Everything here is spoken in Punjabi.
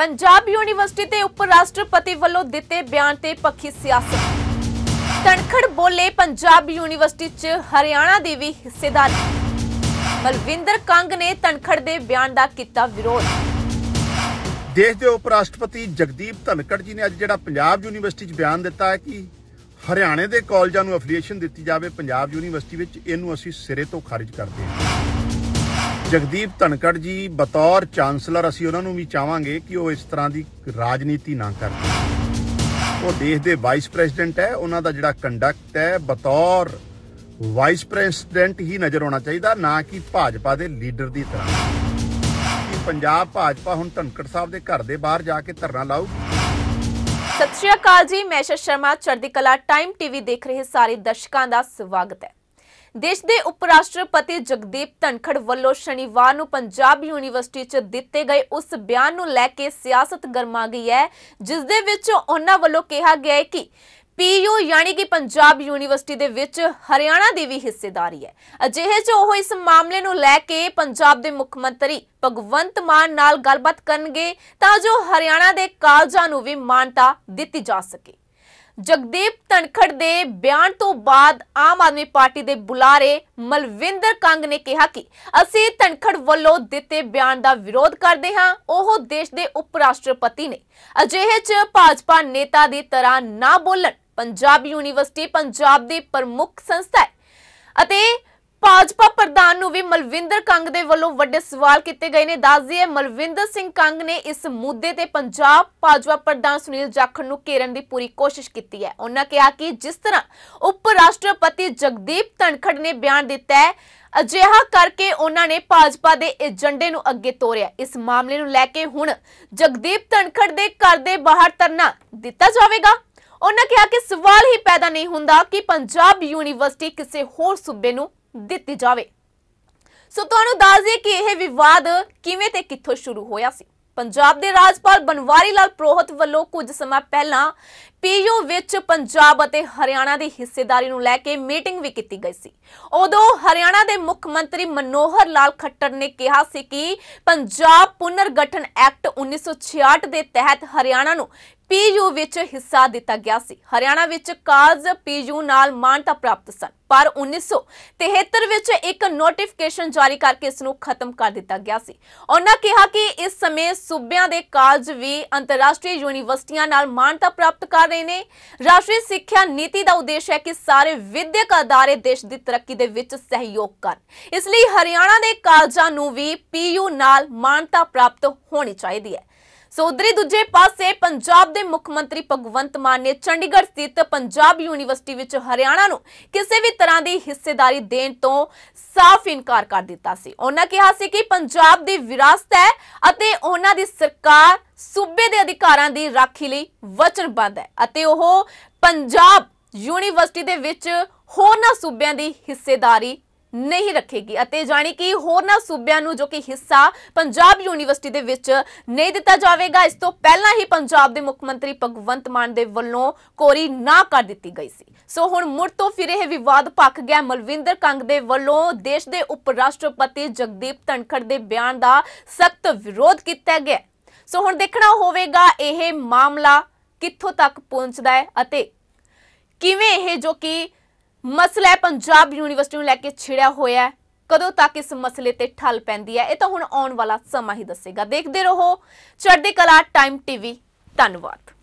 ਪੰਜਾਬ ਯੂਨੀਵਰਸਿਟੀ ਦੇ ਉਪ ਰਾਸ਼ਟਰਪਤੀ ਵੱਲੋਂ ਦਿੱਤੇ ਬਿਆਨ ਤੇ ਪੱਖੀ ਸਿਆਸਤ ਤਣਖੜ ਬੋਲੇ ਪੰਜਾਬ ਯੂਨੀਵਰਸਿਟੀ 'ਚ ਹਰਿਆਣਾ ਦੇ ਵੀ ਹਿੱਸੇਦਾਰ ਬਲਵਿੰਦਰ ਕੰਗ ਨੇ ਤਣਖੜ ਦੇ ਬਿਆਨ ਦਾ ਕੀਤਾ ਵਿਰੋਧ ਦੇਸ਼ ਦੇ ਉਪ ਰਾਸ਼ਟਰਪਤੀ ਜਗਦੀਪ ਧਨਖੜ ਜੀ ਨੇ ਅੱਜ ਜਿਹੜਾ ਪੰਜਾਬ ਯੂਨੀਵਰਸਿਟੀ 'ਚ ਬਿਆਨ ਦਿੱਤਾ ਹੈ ਕਿ ਹਰਿਆਣੇ ਦੇ ਕਾਲਜਾਂ ਨੂੰ ਅਫੀਲੀਏਸ਼ਨ ਦਿੱਤੀ ਜਾਵੇ ਪੰਜਾਬ ਯੂਨੀਵਰਸਿਟੀ ਵਿੱਚ ਇਹਨੂੰ ਅਸੀਂ ਸਿਰੇ ਤੋਂ ਖਾਰਜ ਕਰਦੇ ਹਾਂ ਜਗਦੀਪ ਧਨਕੜ ਜੀ ਬਤੌਰ ਚਾਂਸਲਰ ਅਸੀਂ ਉਹਨਾਂ ਨੂੰ ਵੀ ਚਾਹਾਂਗੇ ਕਿ ਉਹ ਇਸ ਤਰ੍ਹਾਂ ਦੀ ਰਾਜਨੀਤੀ ਨਾ ਕਰਨ ਉਹ ਦੇਸ਼ ਦੇ ਵਾਈਸ ਪ੍ਰੈਜ਼ੀਡੈਂਟ ਹੈ ਉਹਨਾਂ ਦਾ ਜਿਹੜਾ ਕੰਡਕਟ ਹੈ ਬਤੌਰ ਵਾਈਸ ਪ੍ਰੈਜ਼ੀਡੈਂਟ ਹੀ ਨਜ਼ਰ ਆਉਣਾ ਚਾਹੀਦਾ ਨਾ ਕਿ ਭਾਜਪਾ ਦੇ ਲੀਡਰ ਦੀ ਤਰ੍ਹਾਂ ਪੰਜਾਬ ਭਾਜਪਾ ਹੁਣ ਧਨਕੜ ਸਾਹਿਬ ਦੇ ਘਰ ਦੇ ਬਾਹਰ ਜਾ ਕੇ ਧਰਨਾ ਲਾਉ ਸਤਿ ਸ਼੍ਰੀ ਅਕਾਲ ਜੀ ਮੈਂ ਸ਼ਰਮਾ ਚੜ੍ਹਦੀ ਕਲਾ ਟਾਈਮ ਟੀਵੀ ਦੇਖ ਰਹੇ ਸਾਰੇ ਦਰਸ਼ਕਾਂ ਦਾ ਸਵਾਗਤ ਹੈ ਦੇਸ਼ ਦੇ ਉਪ ਰਾਸ਼ਟਰਪਤੀ ਜਗਦੀਪ ਧਨਖੜ ਵੱਲੋਂ ਸ਼ਨੀਵਾਰ ਨੂੰ ਪੰਜਾਬ ਯੂਨੀਵਰਸਿਟੀ 'ਚ ਦਿੱਤੇ ਗਏ ਉਸ ਬਿਆਨ ਨੂੰ ਲੈ ਕੇ ਸਿਆਸਤ ਗਰਮਾ ਗਈ ਹੈ ਜਿਸ ਦੇ ਵਿੱਚ ਉਹਨਾਂ ਵੱਲੋਂ ਕਿਹਾ ਗਿਆ ਹੈ ਕਿ ਪੀਯੂ ਯਾਨੀ ਕਿ ਪੰਜਾਬ ਯੂਨੀਵਰਸਿਟੀ ਦੇ ਵਿੱਚ ਹਰਿਆਣਾ ਦੀ ਵੀ ਹਿੱਸੇਦਾਰੀ ਹੈ ਅਜਿਹੇ 'ਚ ਉਹ ਇਸ ਮਾਮਲੇ ਨੂੰ ਲੈ ਕੇ ਪੰਜਾਬ ਦੇ ਮੁੱਖ ਮੰਤਰੀ ਭਗਵੰਤ ਮਾਨ ਨਾਲ ਗੱਲਬਾਤ ਕਰਨਗੇ ਤਾਂ ਜੋ ਹਰਿਆਣਾ ਦੇ ਕਾਲਜਾਂ ਨੂੰ ਵੀ ਮਾਨਤਾ ਦਿੱਤੀ ਜਾ ਸਕੇ ਜਗਦੀਪ ਤਨਖੜ ਦੇ ਬਿਆਨ ਤੋਂ ਬਾਅਦ ਆਮ ਆਦਮੀ ਪਾਰਟੀ ਦੇ ਬੁਲਾਰੇ ਮਲਵਿੰਦਰ ਕੰਗ ਨੇ ਕਿਹਾ ਕਿ ਅਸੀਂ ਤਨਖੜ ਵੱਲੋਂ ਦਿੱਤੇ ਬਿਆਨ ਦਾ ਵਿਰੋਧ ਕਰਦੇ ਹਾਂ ਉਹ ਦੇਸ਼ ਦੇ ਉਪ ਰਾਸ਼ਟਰਪਤੀ ਨੇ ਅਜਿਹੇ ਚ ਭਾਜਪਾ ਨੇਤਾ ਦੀ ਤਰ੍ਹਾਂ ਨਾ ਬੋਲਣ ਪੰਜਾਬ ਯੂਨੀਵਰਸਿਟੀ ਪੰਜਾਬ ਦੀ ਪ੍ਰਮੁੱਖ ਸੰਸਥਾ ਹੈ ਅਤੇ ਭਾਜਪਾ ਪ੍ਰਧਾਨ ਨੂੰ ਵੀ ਮਲਵਿੰਦਰ ਕੰਗ ਦੇ ਵੱਲੋਂ ਵੱਡੇ ਸਵਾਲ ਕੀਤੇ ਗਏ ਨੇ ਦੱਸ ਦਈਏ ਮਲਵਿੰਦਰ ਸਿੰਘ ਕੰਗ ਨੇ ਇਸ ਮੁੱਦੇ ਤੇ ਪੰਜਾਬ ਭਾਜਪਾ ਪ੍ਰਧਾਨ ਸੁਨੀਲ ਜਾਖੜ ਨੂੰ ਘੇਰਨ ਦੀ ਪੂਰੀ ਕੋਸ਼ਿਸ਼ ਕੀਤੀ ਹੈ ਉਹਨਾਂ ਕਿਹਾ ਕਿ ਜਿਸ ਤਰ੍ਹਾਂ ਉਪ ਰਾਸ਼ਟਰਪਤੀ ਜਗਦੀਪ ਧਨਖੜ ਨੇ ਬਿਆਨ ਦਿੱਤਾ ਹੈ ਅਜਿਹਾ ਕਰਕੇ ਉਹਨਾਂ ਨੇ ਭਾਜਪਾ ਦੇ ਏਜੰਡੇ ਨੂੰ ਅੱਗੇ ਤੋਰਿਆ ਇਸ ਮਾਮਲੇ ਨੂੰ ਲੈ ਕੇ ਹੁਣ ਜਗਦੀਪ ਧਨਖੜ ਦੇ ਘਰ ਦੇ ਬਾਹਰ ਤਰਨਾ ਦਿੱਤਾ ਜਾਵੇਗਾ ਉਹਨਾਂ ਕਿਹਾ ਕਿ ਸਵਾਲ ਹੀ ਪੈਦਾ ਨਹੀਂ ਹੁੰਦਾ ਕਿ ਪੰਜਾਬ ਯੂਨੀਵਰਸਿਟੀ ਕਿਸੇ ਹੋਰ ਸੂਬੇ ਨੂੰ ਦਿੱਤੀ ਜਾਵੇ ਸੋ ਤੁਹਾਨੂੰ ਦੱਸ ਦਈਏ ਕਿ ਇਹ ਵਿਵਾਦ ਕਿਵੇਂ ਤੇ ਕਿੱਥੋਂ ਸ਼ੁਰੂ ਹੋਇਆ ਸੀ ਪੰਜਾਬ ਦੇ ਰਾਜਪਾਲ ਬਨਵਾਰੀ ਲਾਲ ਪ੍ਰੋਹਤ ਵੱਲੋਂ ਕੁਝ ਸਮਾਂ ਪਹਿਲਾਂ ਪੀਯੂ ਵਿੱਚ ਪੰਜਾਬ ਅਤੇ ਹਰਿਆਣਾ ਦੀ ਹਿੱਸੇਦਾਰੀ ਨੂੰ ਲੈ ਕੇ ਮੀਟਿੰਗ ਵੀ ਕੀਤੀ ਗਈ ਸੀ ਉਦੋਂ ਹਰਿਆਣਾ ਦੇ ਮੁੱਖ ਮੰਤਰੀ ਮਨੋਹਰ ਲਾਲ ਖੱਟਰ ਨੇ ਕਿਹਾ ਸੀ ਕਿ ਪੰਜਾਬ ਪੁਨਰਗਠਨ ਐਕਟ 1966 ਦੇ ਤਹਿਤ ਹਰਿਆਣਾ ਨੂੰ ਪੀਯੂ ਵਿੱਚ ਹਿੱਸਾ ਦਿੱਤਾ ਗਿਆ ਸੀ ਹਰਿਆਣਾ ਵਿੱਚ ਕਾਲਜ ਪੀਯੂ ਨਾਲ ਮਾਨਤਾ ਪ੍ਰਾਪਤ ਸਨ ਪਰ 1973 ਵਿੱਚ ਇੱਕ ਨੋਟੀਫਿਕੇਸ਼ਨ ਜਾਰੀ ਕਰਕੇ ਇਸ ਨੂੰ ਖਤਮ ਕਰ ਦਿੱਤਾ ਗਿਆ ਸੀ ਉਹਨਾਂ ਕਿਹਾ ਕਿ ਇਸ ਸਮੇਂ ਸੂਬਿਆਂ ਦੇ ਕਾਲਜ ਵੀ ਅੰਤਰਰਾਸ਼ਟਰੀ ਯੂਨੀਵਰਸਿਟੀਆਂ ਨਾਲ ਮਾਨਤਾ ਪ੍ਰਾਪਤ ਕਰ ਰਹੇ ਨੇ ਰਾਸ਼ਟਰੀ ਸਿੱਖਿਆ ਨੀਤੀ ਦਾ ਉਦੇਸ਼ ਹੈ ਕਿ ਸਾਰੇ ਵਿਦਿਅਕ ਅਦਾਰੇ ਦੇਸ਼ ਦੀ ਤਰੱਕੀ ਦੇ ਵਿੱਚ ਸਹਿਯੋਗ ਕਰਨ ਇਸ ਲਈ ਹਰਿਆਣਾ ਦੇ ਕਾਲਜਾਂ ਨੂੰ ਵੀ ਪੀਯੂ ਨਾਲ ਮਾਨਤਾ ਪ੍ਰਾਪਤ ਹੋਣੀ ਚਾਹੀਦੀ ਹੈ ਸੋ ਦੂਜੇ ਪਾਸੇ ਪੰਜਾਬ ਦੇ ਮੁੱਖ ਮੰਤਰੀ ਭਗਵੰਤ ਮਾਨ ਨੇ ਚੰਡੀਗੜ੍ਹ ਸਥਿਤ ਪੰਜਾਬ ਯੂਨੀਵਰਸਿਟੀ ਵਿੱਚ ਹਰਿਆਣਾ ਨੂੰ ਕਿਸੇ ਵੀ ਤਰ੍ਹਾਂ ਦੀ ਹਿੱਸੇਦਾਰੀ ਦੇਣ ਤੋਂ ਸਾਫ਼ ਇਨਕਾਰ ਕਰ ਦਿੱਤਾ ਸੀ ਉਹਨਾਂ ਕਿਹਾ ਸੀ ਕਿ ਪੰਜਾਬ ਦੀ ਵਿਰਾਸਤ ਹੈ ਅਤੇ ਉਹਨਾਂ ਦੀ ਸਰਕਾਰ ਸੂਬੇ ਦੇ ਅਧਿਕਾਰਾਂ ਦੀ ਰਾਖੀ ਲਈ ਵਚਨਬੱਧ ਹੈ ਅਤੇ ਉਹ ਪੰਜਾਬ ਯੂਨੀਵਰਸਿਟੀ ਦੇ ਵਿੱਚ ਹੋਰਨਾਂ ਸੂਬਿਆਂ ਦੀ ਹਿੱਸੇਦਾਰੀ ਨਹੀਂ ਰੱਖੇਗੀ ਅਤੇ ਜਾਣੀ ਕਿ ਹੋਰਨਾਂ ਸੂਬਿਆਂ ਨੂੰ ਜੋ ਕਿ ਹਿੱਸਾ ਪੰਜਾਬ ਯੂਨੀਵਰਸਿਟੀ ਦੇ ਵਿੱਚ ਨਹੀਂ ਦਿੱਤਾ ਜਾਵੇਗਾ ਇਸ ਤੋਂ ਪਹਿਲਾਂ ਹੀ ਪੰਜਾਬ ਦੇ ਮੁੱਖ ਮੰਤਰੀ ਭਗਵੰਤ ਮਾਨ ਦੇ ਵੱਲੋਂ ਕੋਰੀ ਨਾ ਕਰ ਦਿੱਤੀ ਗਈ ਸੀ ਸੋ ਹੁਣ ਮੁੜ ਤੋਂ ਫਿਰ ਇਹ ਵਿਵਾਦ ਪੱਕ ਗਿਆ ਮਲਵਿੰਦਰ ਕੰਗ ਦੇ ਵੱਲੋਂ ਦੇਸ਼ ਦੇ ਉਪ ਰਾਸ਼ਟਰਪਤੀ ਜਗਦੀਪ ਧਨਖੜ ਦੇ ਬਿਆਨ ਦਾ ਸਖਤ ਵਿਰੋਧ ਕੀਤਾ ਗਿਆ ਸੋ ਹੁਣ ਦੇਖਣਾ ਹੋਵੇਗਾ ਇਹ ਮਾਮਲਾ ਕਿੱਥੋਂ ਤੱਕ ਪਹੁੰਚਦਾ ਹੈ ਅਤੇ ਕਿਵੇਂ ਇਹ ਜੋ ਕਿ ਮਸਲਾ ਪੰਜਾਬ ਯੂਨੀਵਰਸਿਟੀ ਨੂੰ ਲੈ ਕੇ ਛਿੜਿਆ ਹੋਇਆ ਹੈ ਕਦੋਂ ਤੱਕ ਇਸ ਮਸਲੇ ਤੇ ਠੱਲ ਪੈਂਦੀ ਹੈ ਇਹ ਤਾਂ ਹੁਣ ਆਉਣ ਵਾਲਾ ਸਮਾਂ ਹੀ ਦੱਸੇਗਾ ਦੇਖਦੇ ਰਹੋ ਚੜ੍ਹਦੀ ਕਲਾ ਟਾਈਮ ਟੀਵੀ ਧੰਨਵਾਦ